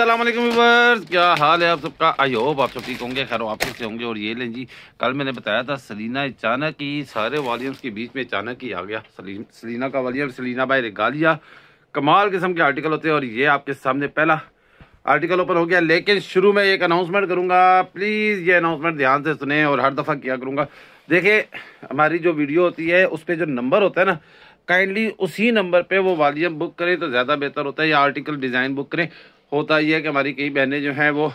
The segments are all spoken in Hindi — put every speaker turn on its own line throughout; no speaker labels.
असलम क्या हाल है आप सबका आई होप आप सब ठीक होंगे खैर आप से होंगे और ये लें जी कल मैंने बताया था सलीना अचानक ही सारे वॉल्यूम्स के बीच में अचानक ही आ गया सलीना का वॉल्यूम सलीना भाई रिगालिया कमाल किस्म के आर्टिकल होते हैं और ये आपके सामने पहला आर्टिकल ओपन हो गया लेकिन शुरू में एक अनाउंसमेंट करूँगा प्लीज़ ये अनाउंसमेंट ध्यान से सुने और हर दफ़ा किया करूँगा देखिए हमारी जो वीडियो होती है उस पर जो नंबर होता है ना काइंडली उसी नंबर पे वो वॉलीम बुक करें तो ज़्यादा बेहतर होता है या आर्टिकल डिज़ाइन बुक करें होता ही है कि हमारी कई बहनें जो हैं वो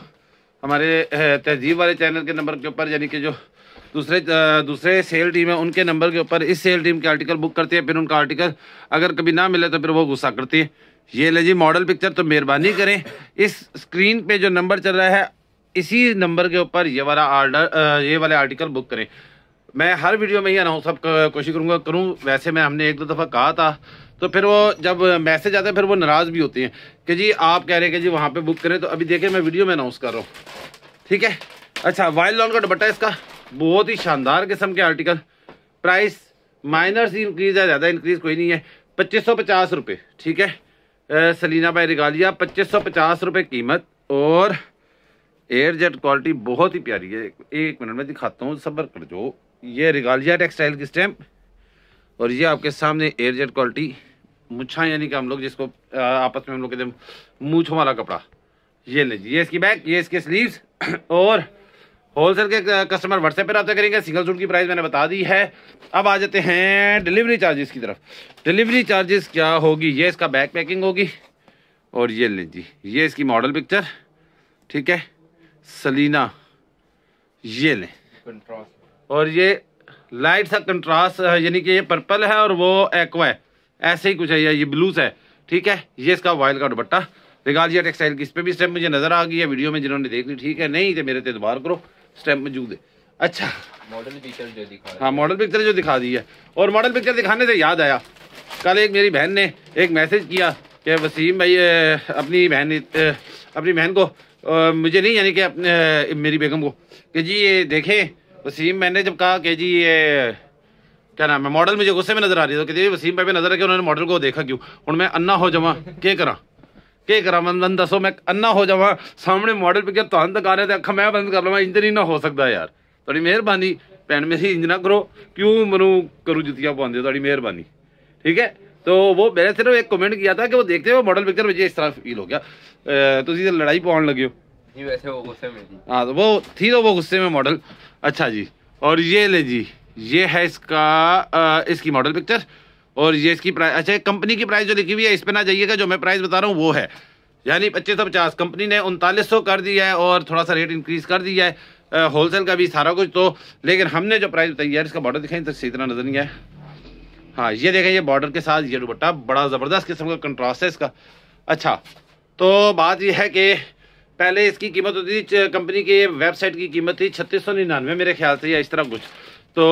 हमारे तहजीब वाले चैनल के नंबर के ऊपर यानी कि जो दूसरे दूसरे सेल टीम है उनके नंबर के ऊपर इस सेल टीम के आर्टिकल बुक करती है फिर उनका आर्टिकल अगर कभी ना मिले तो फिर वो गुस्सा करती है ये ले जी मॉडल पिक्चर तो मेहरबानी करें इस स्क्रीन पे जो नंबर चल रहा है इसी नंबर के ऊपर ये वाला आर्डर ये वाले आर्टिकल बुक करें मैं हर वीडियो में ही अनाउंस अब कोशिश करूँगा करूँ वैसे मैं हमने एक दो दफ़ा कहा था तो फिर वो जब मैसेज आते हैं फिर वो नाराज़ भी होती हैं कि जी आप कह रहे हैं कि जी वहाँ पे बुक करें तो अभी देखें मैं वीडियो में अनाउंस कर रहा हूँ ठीक है अच्छा वाइल्ड लॉन का दुपट्टा इसका बहुत ही शानदार किस्म के आर्टिकल प्राइस माइनर इंक्रीज़ है ज़्यादा इंक्रीज़ कोई नहीं है पच्चीस सौ पचास रुपये ठीक है सलीना भाई रिगालिया पच्चीस सौ पचास रुपये कीमत और एयर जेट क्वालिटी बहुत ही प्यारी है एक, एक मिनट में दिखाता हूँ सब्र कर जो ये रिगालिया टेक्सटाइल की स्टैम्प और ये आपके सामने एयरजेट क्वालिटी मुछा यानी कि हम लोग जिसको आपस में हम लोग कहते हैं मूछों वाला कपड़ा ये ले ये इसकी बैग ये इसके स्लीव्स और होलसेल के कस्टमर व्हाट्सएप पर रब्ता करेंगे सिंगल सूट की प्राइस मैंने बता दी है अब आ जाते हैं डिलीवरी चार्जेस की तरफ डिलीवरी चार्जेस क्या होगी ये इसका बैग पैकिंग होगी और ये लें जी ये इसकी मॉडल पिक्चर ठीक है सलीना ये लें और ये लाइट सा कंट्रास्ट यानी कि ये पर्पल है और वो एक्वा है ऐसे ही कुछ है ये ब्लूस है ठीक है ये इसका वॉयल का दुपट्टा रिगालिया टेक्सटाइल की इस पर भी स्टेप मुझे नज़र आ गई है वीडियो में जिन्होंने देख ली ठीक है नहीं तो मेरे तो दोबार करो स्टेप मौजूद है अच्छा मॉडल पिक्चर जो दिखा हाँ मॉडल पिक्चर जो दिखा दी है और मॉडल पिक्चर दिखाने से याद आया कल एक मेरी बहन ने एक मैसेज किया कि वसीम भाई अपनी बहन अपनी बहन को मुझे नहीं यानी कि अपने मेरी बेगम को कि जी ये देखें वसीम मैंने जब कहा कि जी ये क्या नाम है मॉडल मुझे गुस्से में नजर आ रही है तो कहती वसीम पे नजर है उन्होंने मॉडल को देखा क्यों हूँ मैं अन्ना हो जावा के करा के करा मैं मन दसो मैं अन्ना हो जावा सामने मॉडल पिक्चर तुम तक आ रहे थे अखा मैं बंद कर लवा इंजन ही ना हो सकता यार थोड़ी मेहरबानी भैन मेरी इंज ना करो क्यों मनु करू जुतियाँ पाते थोड़ी मेहरबानी ठीक है तो वो मैंने सिर्फ एक कमेंट किया था कि वो देखते हुए मॉडल पिक्चर मुझे इस तरह फील हो गया तुम लड़ाई पा लगे हो वैसे वो गुस्से में थी हाँ तो वो थी तो वो गुस्से में मॉडल अच्छा जी और ये ले जी ये है इसका आ, इसकी मॉडल पिक्चर और ये इसकी प्राइस अच्छा कंपनी की प्राइस जो लिखी हुई है इस पर ना जाइएगा जो मैं प्राइस बता रहा हूँ वो है यानी पच्चीस सौ पचास कंपनी ने उनतालीस सौ कर दिया है और थोड़ा सा रेट इंक्रीज कर दिया है होलसेल का भी सारा कुछ तो लेकिन हमने जो प्राइस बताई है इसका बॉर्डर दिखाई तो सही तरह नजर नहीं आया हाँ ये देखें ये बॉर्डर के साथ ये दुपट्टा बड़ा ज़बरदस्त किस्म का कंट्रास्ट है इसका अच्छा तो बात यह है कि पहले इसकी कीमत होती थी कंपनी की वेबसाइट की कीमत थी छत्तीस सौ निन्यानवे मेरे ख्याल से या इस तरह कुछ तो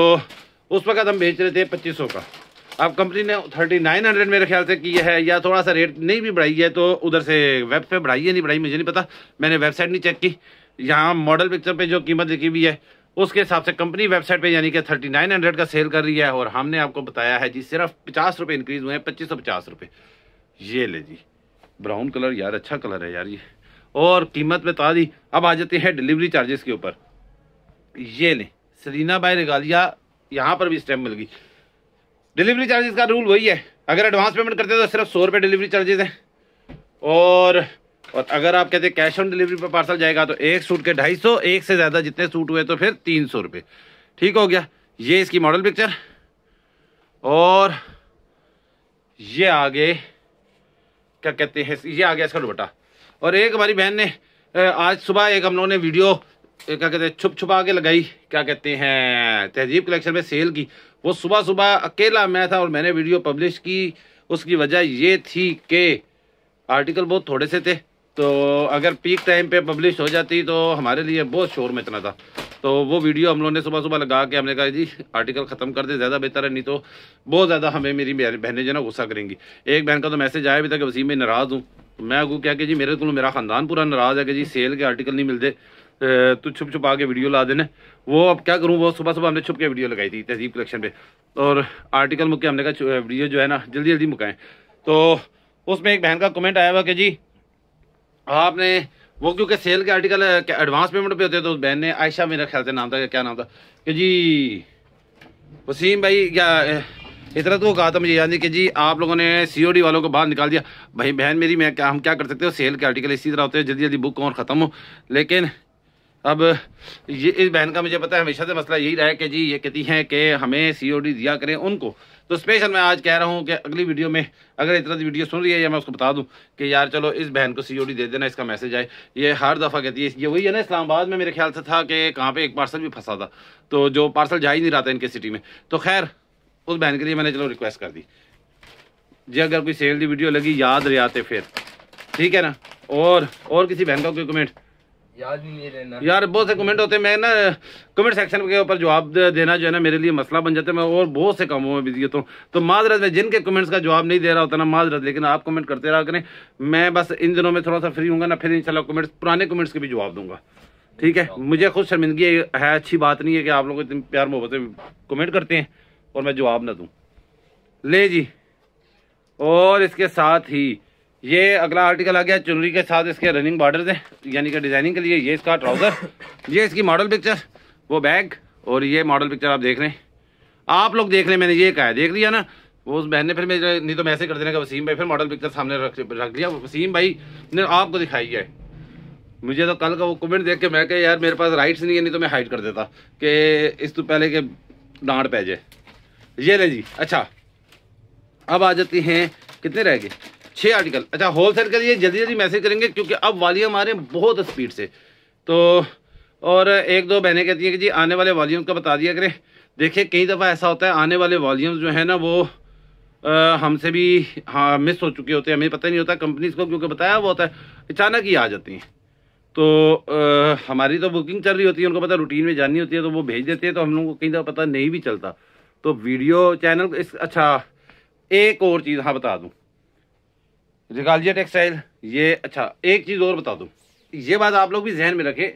उस वक्त हम बेच रहे थे पच्चीस सौ का अब कंपनी ने थर्टी नाइन हंड्रेड मेरे ख्याल से किया है या थोड़ा सा रेट नहीं भी बढ़ाई है तो उधर से वेब पे बढ़ाई है नहीं बढ़ाई मुझे नहीं पता मैंने वेबसाइट नहीं चेक की यहाँ मॉडल पिक्चर पर जो कीमत लिखी हुई है उसके हिसाब से कंपनी वेबसाइट पर यानी कि थर्टी नाइन हंड्रेड का सेल कर रही है और हमने आपको बताया है जी सिर्फ पचास रुपये इंक्रीज़ हुए हैं पच्चीस सौ पचास रुपये ये ले जी ब्राउन कलर यार अच्छा कलर है यार ये और कीमत बता तो दी अब आ जाते हैं डिलीवरी चार्जेस के ऊपर ये ले सरीना बाई रेगालिया यहाँ पर भी स्टैम्प मिल गई डिलीवरी चार्जेस का रूल वही है अगर एडवांस पेमेंट करते हैं तो सिर्फ सौ रुपये डिलीवरी चार्जेस हैं और और अगर आप कहते हैं कैश ऑन डिलीवरी पर पार्सल जाएगा तो एक सूट के ढाई सौ एक से ज़्यादा जितने सूट हुए तो फिर तीन सौ रुपये ठीक हो गया ये इसकी मॉडल पिक्चर और ये आगे क्या कहते हैं ये आ गया इसका दुपट्टा और एक हमारी बहन ने आज सुबह एक हम लोगों ने वीडियो क्या कहते हैं छुप छुपा के लगाई क्या कहते हैं तहजीब कलेक्शन में सेल की वो सुबह सुबह अकेला मैं था और मैंने वीडियो पब्लिश की उसकी वजह ये थी कि आर्टिकल बहुत थोड़े से थे तो अगर पीक टाइम पे पब्लिश हो जाती तो हमारे लिए बहुत शोर में इतना था तो वो वीडियो हम लोगों ने सुबह सुबह लगा के हमने कहा जी आर्टिकल ख़त्म कर दे ज़्यादा बेहतर है नहीं तो बहुत ज़्यादा हमें मेरी बहनें जो ना गुस्सा करेंगी एक बहन का तो मैसेज आया भी था कि वसीम में नाराज़ हूँ मैं अगू क्या ਕਿ ਜੀ ਮੇਰੇ ਕੋਲ ਮੇਰਾ ਖਾਨਦਾਨ ਪੂਰਾ ਨਾਰਾਜ਼ ਹੈ जी सेल के आर्टिकल नहीं मिलते तो छुप छुपा के वीडियो ला देने वो अब क्या करूँ वो सुबह सुबह हमने छुप के वीडियो लगाई थी तहजीब कलेक्शन पे और आर्टिकल मुके हमने कहा वीडियो जो है ना जल्दी जल्दी मुकाएं तो उसमें एक बहन का कमेंट आया हुआ कि जी आपने वो क्योंकि सेल के आर्टिकल एडवांस पेमेंट पे होते तो उस बहन ने आयशा मेरा ख्याल से नाम था क्या नाम था कि जी वसीम भाई क्या इस तो वो कहा था मुझे यानी कि जी आप लोगों ने सीओडी वालों को बाहर निकाल दिया भाई बहन मेरी मैं क्या हम क्या कर सकते हो सेल के आर्टिकल इसी तरह होते हैं जल्दी जल्दी बुक और ख़त्म हो लेकिन अब ये इस बहन का मुझे पता है हमेशा से मसला यही रहा है कि जी ये कहती हैं कि हमें डी दिया करें उनको तो स्पेशल मैं आज कह रहा हूँ कि अगली वीडियो में अगर इतना वीडियो सुन रही है या मैं उसको बता दूँ कि यार चलो इस बहन को डी दे देना इसका मैसेज आए ये हर दफ़ा कहती है ये वही है ना इस्लामाबाद में मेरे ख्याल से था कि कहाँ पर एक पार्सल भी फंसा था तो जो पार्सल जा ही नहीं रहा था इनके सिटी में तो खैर उस बहन के लिए मैंने चलो रिक्वेस्ट कर दी जी अगर कोई सेल की वीडियो लगी याद रहा रियाते फिर ठीक है ना और और किसी बहन का कोई कमेंट याद नहीं लेना यार बहुत से कमेंट होते हैं मैं ना कमेंट सेक्शन के ऊपर जवाब देना जो है ना मेरे लिए मसला बन जाता है मैं और बहुत से कामों में बिजी होता हूँ तो माजरत मैं जिनके कमेंट्स का जवाब नहीं दे रहा होता ना माजरत लेकिन आप कमेंट करते रहा करें मैं बस इन दिनों में थोड़ा सा फ्री हूँ ना फिर इंशाल्लाह कमेंट्स पुराने कमेंट्स के भी जवाब दूंगा ठीक है मुझे खुद शर्मिंदगी है अच्छी बात नहीं है कि आप लोग इतनी प्यार मोहब्बत कमेंट करते हैं और मैं जवाब ना दूँ ले जी और इसके साथ ही ये अगला आर्टिकल आ गया चुनरी के साथ इसके रनिंग बॉर्डर है यानी कि डिज़ाइनिंग के लिए ये इसका ट्राउज़र ये इसकी मॉडल पिक्चर वो बैग और ये मॉडल पिक्चर आप देख रहे हैं आप लोग देख रहे हैं मैंने ये कहा है देख लिया ना वो उस बहन ने फिर मेरे नहीं तो मैसेज कर देने का वसीम भाई फिर मॉडल पिक्चर सामने रख रख लिया वसीम भाई ने आपको दिखाई है मुझे तो कल का वो कमेंट देख के मैं कह यार मेरे पास राइट्स नहीं है नहीं तो मैं हाइड कर देता कि इस तो पहले के डांट पै जाए ये ले जी अच्छा अब आ जाती हैं कितने रह गए छः आर्टिकल अच्छा होल सेल के लिए जल्दी जल्दी मैसेज करेंगे क्योंकि अब वालियम आ रहे हैं बहुत स्पीड से तो और एक दो बहनें कहती हैं कि जी आने वाले वालीम का बता दिया करें देखिए कई दफ़ा ऐसा होता है आने वाले वॉल्यूम्स जो है ना वो हमसे भी हाँ मिस हो चुके होते हैं हमें पता नहीं होता कंपनीज को क्योंकि बताया वो होता है अचानक ही आ जाती हैं तो आ, हमारी तो बुकिंग चल रही होती है उनको पता रूटीन में जानी होती है तो वो भेज देते हैं तो हम लोगों को कई दफ़ा पता नहीं भी चलता तो वीडियो चैनल इस अच्छा एक और चीज़ हाँ बता दूँ रिकालजिया टेक्सटाइल ये अच्छा एक चीज़ और बता दूँ ये बात आप लोग भी जहन में रखे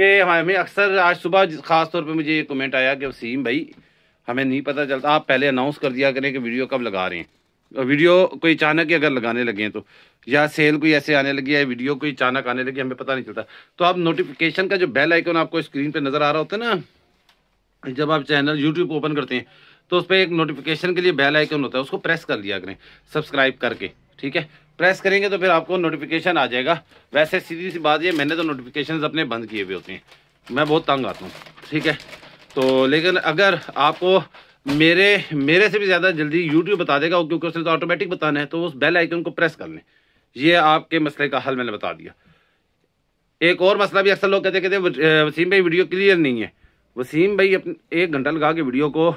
कि हमें अक्सर आज सुबह ख़ास तौर पे मुझे ये कमेंट आया कि वसीम भाई हमें नहीं पता चलता आप पहले अनाउंस कर दिया करें कि वीडियो कब लगा रहे हैं और वीडियो कोई अचानक ही अगर लगाने लगे तो या सेल कोई ऐसे आने लगी है वीडियो कोई अचानक आने लगी हमें पता नहीं चलता तो आप नोटिफिकेशन का जो बेल आइकन आपको स्क्रीन पर नज़र आ रहा होता है ना जब आप चैनल यूट्यूब ओपन करते हैं तो उस पर एक नोटिफिकेशन के लिए बेल आइकन होता है उसको प्रेस कर लिया करें सब्सक्राइब करके ठीक है प्रेस करेंगे तो फिर आपको नोटिफिकेशन आ जाएगा वैसे सीधी सी बात ये मैंने तो नोटिफिकेशन अपने बंद किए हुए होते हैं मैं बहुत तंग आता हूँ ठीक है तो लेकिन अगर आपको मेरे मेरे से भी ज़्यादा जल्दी यूट्यूब बता देगा क्योंकि उसने तो ऑटोमेटिक बताना है तो उस बेल आइकन को प्रेस कर लें ये आपके मसले का हल मैंने बता दिया एक और मसला भी अक्सर लोग कहते कहते वसीम भाई वीडियो क्लियर नहीं है वसीम भाई अपने एक घंटा लगा के वीडियो को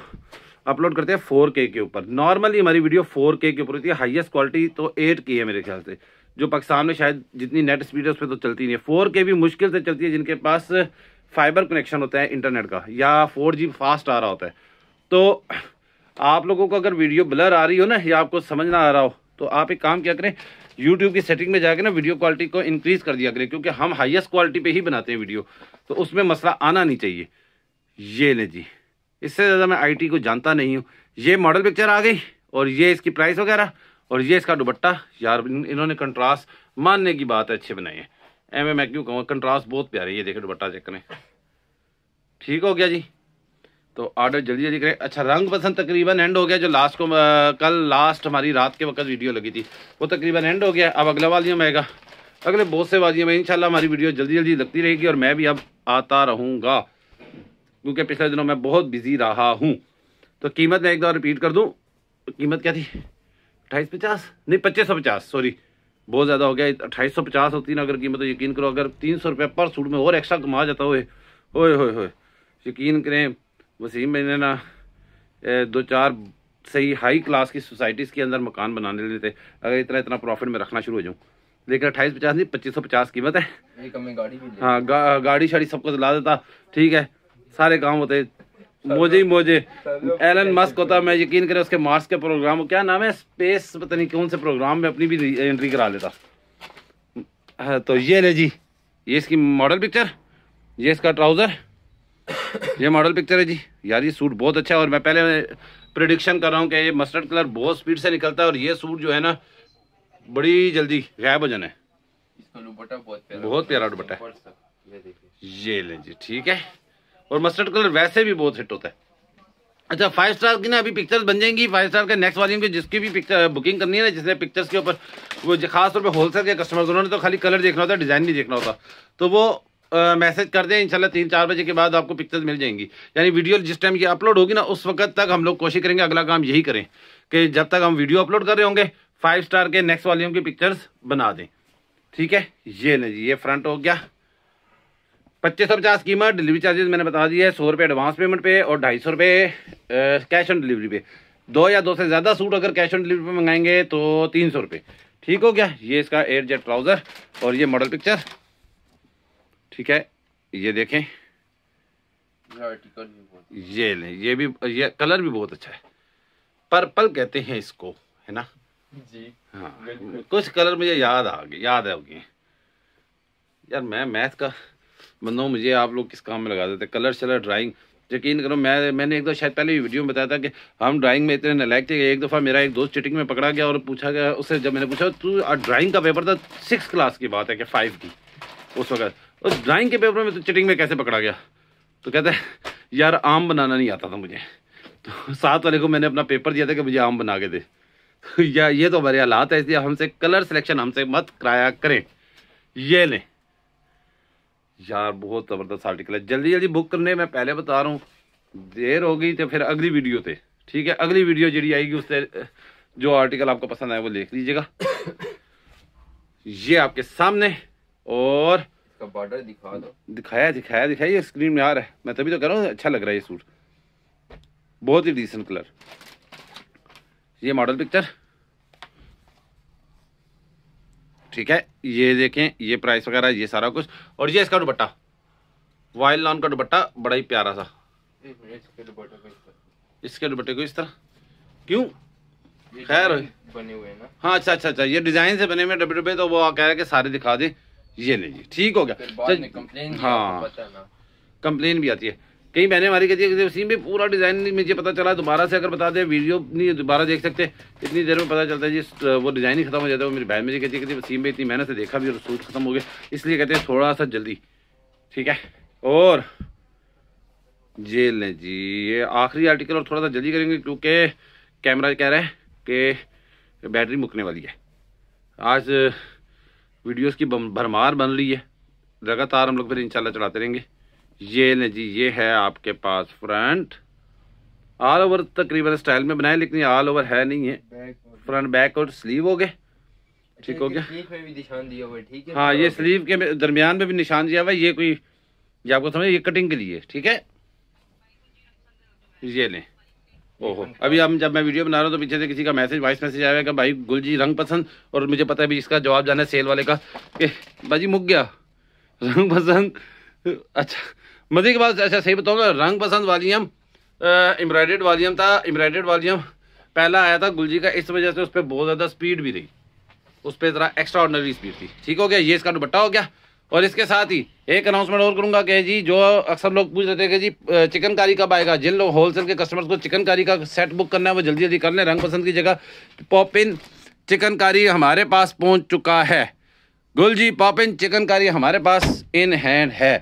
अपलोड करते हैं फोर के के ऊपर नॉर्मली हमारी वीडियो फोर के के ऊपर होती है हाईएस्ट क्वालिटी तो एट की है मेरे ख्याल से जो पाकिस्तान में शायद जितनी नेट स्पीड है उस पर तो चलती नहीं है फोर के भी मुश्किल से चलती है जिनके पास फाइबर कनेक्शन होता है इंटरनेट का या फोर जी फास्ट आ रहा होता है तो आप लोगों को अगर वीडियो ब्लर आ रही हो ना या आपको समझ ना आ रहा हो तो आप एक काम क्या करें यूट्यूब की सेटिंग में जाकर ना वीडियो क्वालिटी को इंक्रीज़ कर दिया करें क्योंकि हम हाईएस्ट क्वालिटी पे ही बनाते हैं वीडियो तो उसमें मसला आना नहीं चाहिए ये ले जी इससे ज़्यादा मैं आईटी को जानता नहीं हूँ ये मॉडल पिक्चर आ गई और ये इसकी प्राइस वगैरह और ये इसका दुपट्टा यार इन्होंने कंट्रास्ट मानने की बात है अच्छे बनाए हैं एम मैं क्यों कहूँगा कंट्रास्ट बहुत प्यारे ये देखे दुपट्टा चेक करें ठीक हो गया जी तो ऑर्डर जल्दी जल्दी करें अच्छा रंग पसंद तकरीबन एंड हो गया जो लास्ट को आ, कल लास्ट हमारी रात के वक्त वीडियो लगी थी वो तकरीबन एंड हो गया अब अगला वालियम आएगा अगले बहुत से वालियम में इंशाल्लाह हमारी वीडियो जल्दी जल्दी लगती रहेगी और मैं भी अब आता रहूँगा क्योंकि पिछले दिनों मैं बहुत बिजी रहा हूँ तो कीमत मैं एक बार रिपीट कर दूँ कीमत क्या थी अट्ठाईस पचास नहीं पच्चीस सौ पचास सॉरी बहुत ज़्यादा हो गया अट्ठाईस सौ पचास होती ना अगर कीमत तो यकीन करो अगर तीन सौ रुपये पर सूट में और एक्स्ट्रा कमा जाता हो ओए होए होए यकीन करें वसीम मैंने ना दो चार सही हाई क्लास की सोसाइटीज़ के अंदर मकान बनाने लेते अगर इतना इतना प्रॉफिट में रखना शुरू हो जाऊँ लेकिन अट्ठाईस पचास नहीं पच्चीस सौ पचास कीमत है हाँ गा, गाड़ी शाड़ी सबको दिला देता ठीक है सारे काम होते मोजे ही मोजे एलन मस्क होता मैं यकीन करें उसके मार्स के प्रोग्राम क्या नाम है स्पेस पता नहीं कौन से प्रोग्राम में अपनी भी एंट्री करा लेता तो ये ले जी ये इसकी मॉडल पिक्चर ये इसका ट्राउज़र ये मॉडल पिक्चर है जी यार ये सूट बहुत अच्छा है और मैं पहले प्रडिक्शन कर रहा हूँ कि ये मस्टर्ड कलर बहुत स्पीड से निकलता है और ये सूट जो है ना बड़ी जल्दी गायब हो जाना है बहुत प्यारा दुपट्टा है ये ले जी ठीक है और मस्टर्ड कलर वैसे भी बहुत हिट होता है अच्छा फाइव स्टार की ना अभी पिक्चर्स बन जाएंगी फाइव स्टार के नेक्स्ट वाली की जिसकी भी पिक्चर बुकिंग करनी है ना जिसने पिक्चर्स के ऊपर वो खास तौर पे होलसेल के कस्टमर्स उन्होंने तो खाली कलर देखना होता है डिज़ाइन नहीं देखना होता तो वो मैसेज कर दें इंशाल्लाह तीन चार बजे के बाद आपको पिक्चर्स मिल जाएंगी यानी वीडियो जिस टाइम ये अपलोड होगी ना उस वक्त तक हम लोग कोशिश करेंगे अगला काम यही करें कि जब तक हम वीडियो अपलोड कर रहे होंगे फाइव स्टार के नेक्स्ट वॉल्यूम की पिक्चर्स बना दें ठीक है ये ना जी ये फ्रंट हो गया पच्चीस सौ पचास कीमत डिलीवरी चार्जेस मैंने बता दी है सौ रुपये एडवांस पेमेंट पे और ढाई सौ रुपये कैश ऑन डिलीवरी पे दो या दो से ज़्यादा सूट अगर कैश ऑन डिलीवरी पे मंगाएंगे तो तीन सौ रुपये ठीक हो गया ये इसका एयर जेट ट्राउज़र और ये मॉडल पिक्चर ठीक है ये देखें ये लें ये भी ये कलर भी बहुत अच्छा है पर्पल कहते हैं इसको है ना जी हाँ कुछ कलर मुझे याद आ गए याद आ गए यार मैं मैथ का बंदो मुझे आप लोग किस काम में लगा देते कलर शलर ड्राइंग यकीन करो मैं मैंने एक दफ़ा शायद पहले भी वीडियो में बताया था कि हम ड्राइंग में इतने नलायक थे एक दफ़ा मेरा एक दोस्त चिटिंग में पकड़ा गया और पूछा गया उससे जब मैंने पूछा तू ड्राइंग का पेपर था सिक्स क्लास की बात है कि फाइव की उस वक्त उस ड्राइंग के पेपर में तो चिटिंग में कैसे पकड़ा गया तो कहते हैं यार आम बनाना नहीं आता था मुझे तो साथ वाले को मैंने अपना पेपर दिया था कि मुझे आम बना के दे या ये तो हमारे हालात है इसलिए हमसे कलर सिलेक्शन हमसे मत कराया करें ये लें यार बहुत ज़बरदस्त आर्टिकल है जल्दी जल्दी बुक करने मैं पहले बता रहा हूँ देर होगी तो फिर अगली वीडियो से ठीक है अगली वीडियो जी आएगी उससे जो आर्टिकल आपको पसंद आए वो देख लीजिएगा ये आपके सामने और बॉर्डर दिखा दो दिखाया दिखाया दिखाया ये स्क्रीन में आ रहा है मैं तभी तो कह रहा हूँ अच्छा लग रहा है ये सूट बहुत ही डिसेंट कलर ये मॉडल पिक्चर ठीक है ये देखें ये प्राइस वगैरह ये सारा कुछ और ये इसका दुपट्टा वाइल्ड लॉन का दुपट्टा बड़ा ही प्यारा सा इसके दुपट्टे को इस तरह क्यों खैर बने हुए ना हाँ अच्छा अच्छा अच्छा ये डिजाइन से बने हुए डब्बे डब्बे तो वो कह रहे कि सारे दिखा दे ये लीजिए ठीक हो गया हाँ कंप्लेन भी आती है कई बहने हमारी कहती है वसीम भी पूरा डिज़ाइन नहीं मुझे पता चला दोबारा से अगर बता दें वीडियो नहीं दोबारा देख सकते इतनी देर में पता चलता है जी वो डिज़ाइन ही खत्म हो जाता है वो मेरी बहन मुझे कहती है कहती वसीम भी इतनी मेहनत से देखा भी और सूट खत्म हो गया इसलिए कहते हैं थोड़ा सा जल्दी ठीक है और जेल ने जी ये आखिरी आर्टिकल और थोड़ा सा जल्दी करेंगे क्योंकि कैमरा कह रहा है कि बैटरी मुकने वाली है आज वीडियोस की भरमार बन रही है लगातार हम लोग फिर इंशाल्लाह चलाते रहेंगे ये ना जी ये है आपके पास फ्रंट ऑल ओवर तकरीबन स्टाइल में बनाया लेकिन ऑल ओवर है नहीं है फ्रंट बैक और स्लीव हो गए अच्छा, ठीक हो गया में भी निशान दिया हुआ ठीक है हाँ ये स्लीव तो के दरमियान में भी निशान दिया हुआ ये कोई ये आपको समझ ये कटिंग के लिए ठीक है ये ले ओहो अभी हम जब मैं वीडियो बना रहा हूँ तो पीछे से किसी का मैसेज वॉइस मैसेज आया कि भाई गुल जी रंग पसंद और मुझे पता है भी इसका जवाब जाना है सेल वाले का कि भाजी मुक गया रंग पसंद अच्छा मज़े के बाद अच्छा सही बताऊँ ना तो रंग पसंद वालीम एम्ब्रॉयडेड वालीम था एम्ब्रॉयडेड वालीम पहला आया था गुलजी का इस वजह से उस पर बहुत ज़्यादा स्पीड भी रही उस पर ज़रा एक्स्ट्रा ऑर्डनरी स्पीड थी ठीक हो गया ये इसका दुपट्टा हो गया और इसके साथ ही एक अनाउंसमेंट और करूंगा कि जी जो अक्सर लोग पूछ रहे थे कि जी चिकनकारी कब आएगा जिन लोग होलसेल के कस्टमर्स को चिकनकारी का सेट बुक करना है वो जल्दी जल्दी कर लें रंग पसंद की जगह पॉपिन चिकनकारी हमारे पास पहुँच चुका है गुल जी पॉपिन चिकनकारी हमारे पास इन हैंड है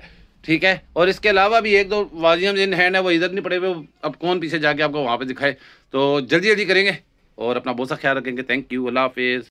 ठीक है और इसके अलावा भी एक दो वाजियम जिन हैंड है वो इधर नहीं पड़े हुए अब कौन पीछे जाके आपको वहाँ पे दिखाए तो जल्दी जल्दी करेंगे और अपना बहुत सा ख्याल रखेंगे थैंक यू अल्लाह हाफिज़